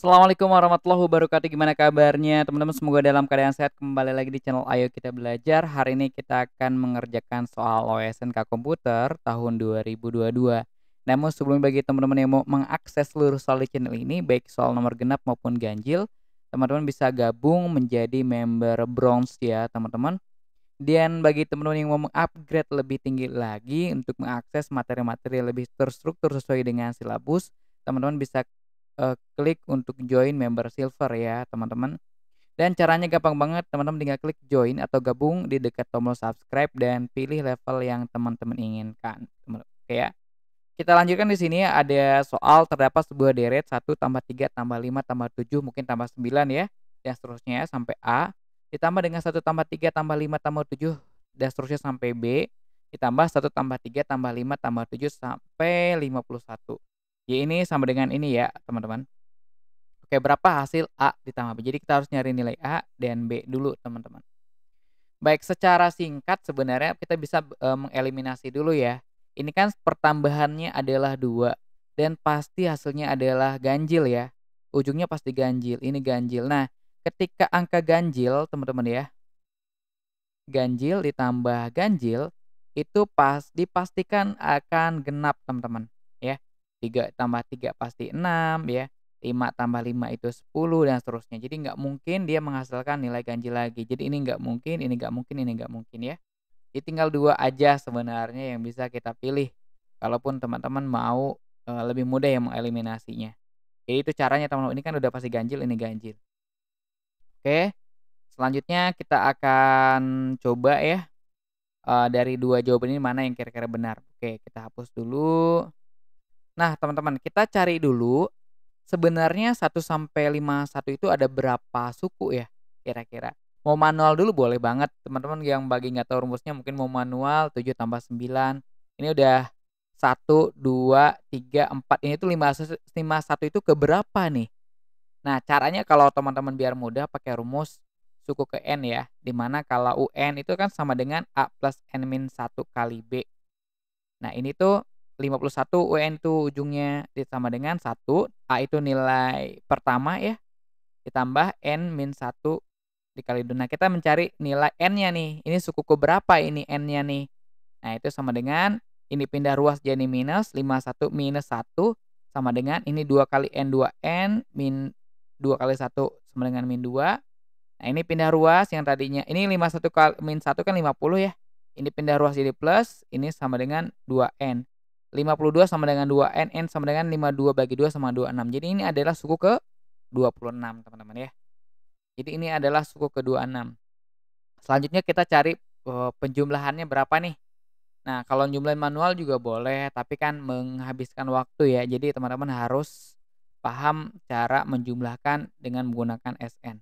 Assalamualaikum warahmatullahi wabarakatuh. Gimana kabarnya teman-teman? Semoga dalam keadaan sehat. Kembali lagi di channel Ayo Kita Belajar. Hari ini kita akan mengerjakan soal OSNK komputer tahun 2022. Namun sebelum bagi teman-teman yang mau mengakses seluruh soal di channel ini, baik soal nomor genap maupun ganjil, teman-teman bisa gabung menjadi member bronze ya, teman-teman. Dan bagi teman-teman yang mau mengupgrade lebih tinggi lagi untuk mengakses materi-materi lebih terstruktur sesuai dengan silabus, teman-teman bisa uh, klik untuk join member silver ya teman-teman dan caranya gampang banget teman-teman tinggal klik join atau gabung di dekat tombol subscribe dan pilih level yang teman-teman inginkan teman -teman. oke ya kita lanjutkan di sini ada soal terdapat sebuah deret 1 tambah 3 tambah 5 tambah 7 mungkin tambah 9 ya dan seterusnya sampai A ditambah dengan 1 tambah 3 tambah 5 tambah 7 dan seterusnya sampai B ditambah 1 tambah 3 tambah 5 tambah 7 sampai 51 Y ya, ini sama dengan ini ya, teman-teman. Oke, berapa hasil A ditambah B? Jadi kita harus nyari nilai A dan B dulu, teman-teman. Baik, secara singkat sebenarnya kita bisa e, mengeliminasi dulu ya. Ini kan pertambahannya adalah dua dan pasti hasilnya adalah ganjil ya. Ujungnya pasti ganjil, ini ganjil. Nah, ketika angka ganjil, teman-teman ya, ganjil ditambah ganjil itu pas dipastikan akan genap, teman-teman. 3 tambah 3 pasti 6 ya. 5 tambah 5 itu 10 dan seterusnya. Jadi nggak mungkin dia menghasilkan nilai ganjil lagi. Jadi ini nggak mungkin, ini nggak mungkin, ini nggak mungkin ya. Jadi tinggal dua aja sebenarnya yang bisa kita pilih. Kalaupun teman-teman mau e, lebih mudah yang mengeliminasinya. Jadi itu caranya teman-teman. Ini kan udah pasti ganjil, ini ganjil. Oke. Selanjutnya kita akan coba ya. E, dari dua jawaban ini mana yang kira-kira benar. Oke, kita hapus dulu. Nah, teman-teman, kita cari dulu sebenarnya 1 sampai 51 itu ada berapa suku ya kira-kira. Mau manual dulu boleh banget teman-teman yang bagi nggak tahu rumusnya mungkin mau manual 7 tambah 9. Ini udah 1 2 3 4 ini tuh 5 51 itu ke berapa nih? Nah, caranya kalau teman-teman biar mudah pakai rumus suku ke N ya. Dimana kalau UN itu kan sama dengan A plus N min 1 kali B. Nah, ini tuh 51 UN itu ujungnya sama dengan 1 A itu nilai pertama ya ditambah N min 1 dikali 2 nah kita mencari nilai N nya nih ini suku ke berapa ini N nya nih nah itu sama dengan ini pindah ruas jadi minus 51 minus 1 sama dengan ini 2 kali N 2N min 2 kali 1 sama dengan min 2 nah ini pindah ruas yang tadinya ini 51 kali min 1 kan 50 ya ini pindah ruas jadi plus ini sama dengan 2N 52 sama dengan 2 NN sama dengan 52 bagi 2 sama 26. Jadi ini adalah suku ke 26 teman-teman ya. Jadi ini adalah suku ke 26. Selanjutnya kita cari eh, penjumlahannya berapa nih. Nah kalau jumlah manual juga boleh tapi kan menghabiskan waktu ya. Jadi teman-teman harus paham cara menjumlahkan dengan menggunakan SN.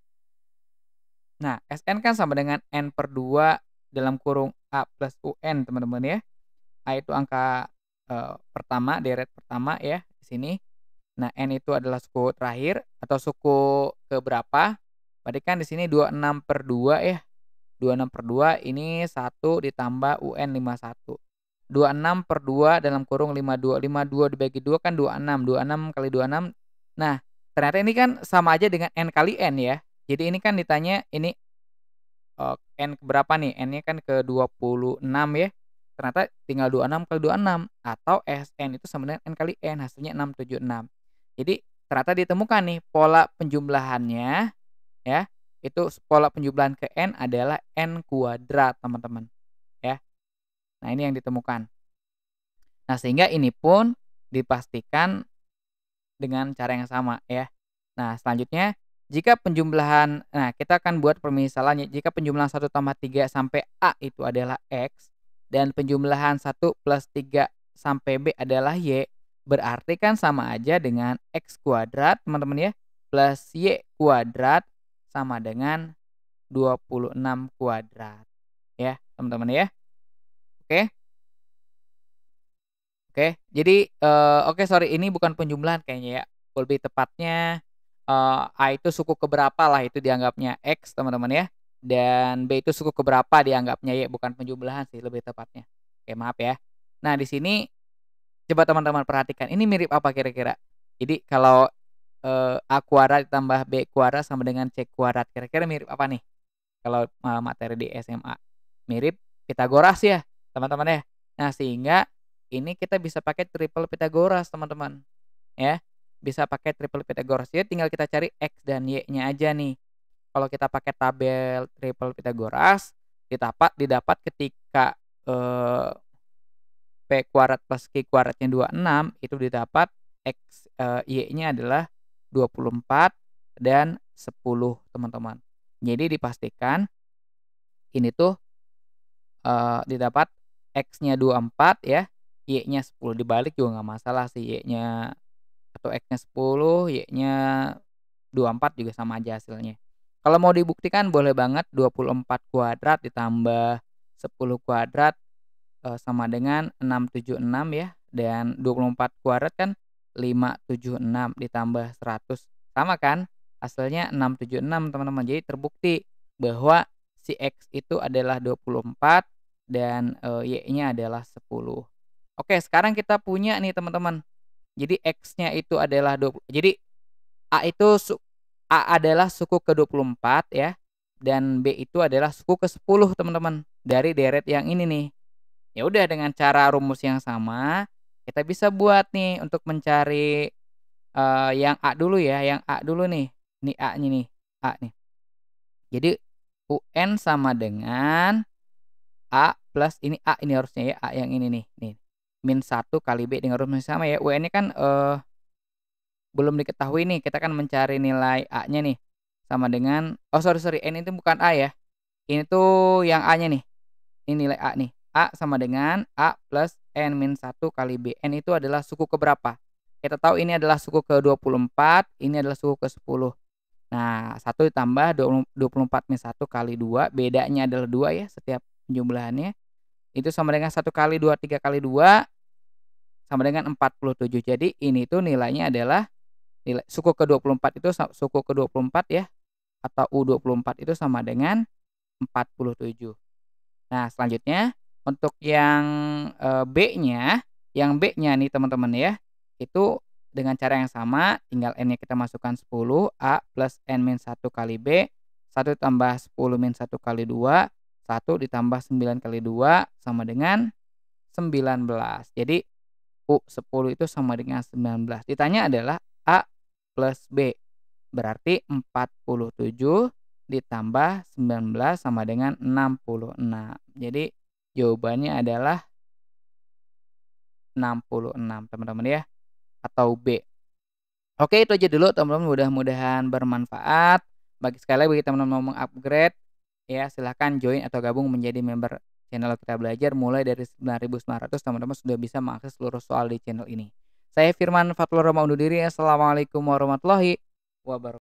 Nah SN kan sama dengan N per 2 dalam kurung A plus UN teman-teman ya. A itu angka uh, pertama deret pertama ya di sini nah n itu adalah suku terakhir atau suku keberapa berarti kan di sini 26 per 2 ya 26 per 2 ini 1 ditambah un 51 26 per 2 dalam kurung 52 52 dibagi 2 kan 26 26 kali 26 nah ternyata ini kan sama aja dengan n kali n ya jadi ini kan ditanya ini uh, n berapa nih n nya kan ke 26 ya ternyata tinggal 26 kali 26 atau SN itu sama dengan N kali N hasilnya 676 jadi ternyata ditemukan nih pola penjumlahannya ya itu pola penjumlahan ke N adalah N kuadrat teman-teman ya nah ini yang ditemukan nah sehingga ini pun dipastikan dengan cara yang sama ya nah selanjutnya jika penjumlahan, nah kita akan buat permisalannya. Jika penjumlahan 1 tambah 3 sampai A itu adalah X, dan penjumlahan 1 plus 3 sampai B adalah Y, berarti kan sama aja dengan X kuadrat, teman-teman ya, plus Y kuadrat sama dengan 26 kuadrat. Ya, teman-teman ya. Oke. Oke, jadi uh, oke okay, sorry ini bukan penjumlahan kayaknya ya. Lebih tepatnya uh, A itu suku keberapa lah itu dianggapnya X, teman-teman ya dan B itu suku keberapa dianggapnya ya bukan penjumlahan sih lebih tepatnya oke maaf ya nah di sini coba teman-teman perhatikan ini mirip apa kira-kira jadi kalau eh, A kuadrat ditambah B kuadrat sama dengan C kuadrat kira-kira mirip apa nih kalau eh, materi di SMA mirip Pitagoras ya teman-teman ya nah sehingga ini kita bisa pakai triple Pitagoras teman-teman ya bisa pakai triple Pitagoras ya tinggal kita cari X dan Y nya aja nih kalau kita pakai tabel triple Pitagoras didapat didapat ketika eh, p kuadrat plus q kuadratnya 26 itu didapat x eh, y-nya adalah 24 dan 10 teman-teman. Jadi dipastikan ini tuh eh, didapat x-nya 24 ya, y-nya 10 dibalik juga nggak masalah sih y-nya atau x-nya 10, y-nya 24 juga sama aja hasilnya. Kalau mau dibuktikan boleh banget 24 kuadrat ditambah 10 kuadrat eh, sama dengan 676 ya dan 24 kuadrat kan 576 ditambah 100 sama kan hasilnya 676 teman-teman jadi terbukti bahwa si X itu adalah 24 dan e, Y-nya adalah 10 Oke sekarang kita punya nih teman-teman jadi X-nya itu adalah 20 jadi A itu A adalah suku ke-24 ya dan B itu adalah suku ke-10 teman-teman dari deret yang ini nih. Ya udah dengan cara rumus yang sama kita bisa buat nih untuk mencari uh, yang A dulu ya, yang A dulu nih. Ini A-nya nih, A nih. Jadi UN sama dengan A plus ini A ini harusnya ya A yang ini nih. Nih. Min 1 kali B dengan rumus yang sama ya. un ini kan uh, belum diketahui nih, kita kan mencari nilai A-nya nih sama dengan oh sorry sorry n itu bukan A ya. Ini tuh yang A-nya nih. Ini nilai A nih. A sama dengan A plus N min 1 kali B. N itu adalah suku keberapa? Kita tahu ini adalah suku ke-24, ini adalah suku ke-10. Nah, 1 ditambah 24 min 1 kali 2. Bedanya adalah 2 ya setiap jumlahannya Itu sama dengan 1 kali 2, 3 kali 2. Sama dengan 47. Jadi ini tuh nilainya adalah nilai suku ke-24 itu suku ke-24 ya atau U24 itu sama dengan 47. Nah, selanjutnya untuk yang e, B-nya, yang B-nya nih teman-teman ya, itu dengan cara yang sama, tinggal N-nya kita masukkan 10, A plus N min 1 kali B, 1 ditambah 10 min 1 kali 2, 1 ditambah 9 kali 2 sama dengan 19. Jadi U10 itu sama dengan 19. Ditanya adalah plus B. Berarti 47 ditambah 19 sama dengan 66. Jadi jawabannya adalah 66 teman-teman ya atau B. Oke itu aja dulu teman-teman mudah-mudahan bermanfaat. Bagi sekali lagi bagi teman-teman mau mengupgrade ya silahkan join atau gabung menjadi member channel kita belajar mulai dari 9900 teman-teman sudah bisa mengakses seluruh soal di channel ini. Saya Firman Fatul Roma undur diri. Assalamualaikum warahmatullahi wabarakatuh.